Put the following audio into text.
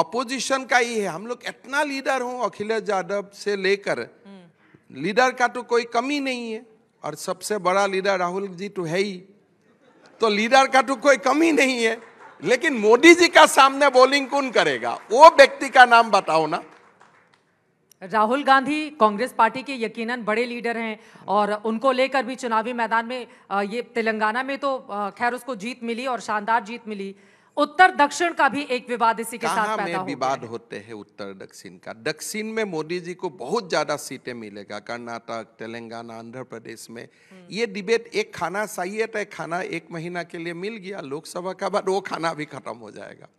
Opposition का ही है हम लोग इतना लीडर हूँ अखिलेश यादव से लेकर लीडर का तो कोई कमी नहीं है और सबसे बड़ा लीडर राहुल जी तो है ही तो लीडर का तो कोई कमी नहीं है लेकिन मोदी जी का सामने बोलिंग कौन करेगा वो व्यक्ति का नाम बताओ ना राहुल गांधी कांग्रेस पार्टी के यकीनन बड़े लीडर हैं और उनको लेकर भी चुनावी मैदान में ये तेलंगाना में तो खैर उसको जीत मिली और शानदार जीत मिली उत्तर दक्षिण का भी एक विवाद इसी के साथ पैदा में विवाद हो होते हैं उत्तर दक्षिण का दक्षिण में मोदी जी को बहुत ज्यादा सीटें मिलेगा कर्नाटक तेलंगाना आंध्र प्रदेश में हम्म। ये डिबेट एक खाना चाहिए था खाना एक महीना के लिए मिल गया लोकसभा का बाद वो खाना भी खत्म हो जाएगा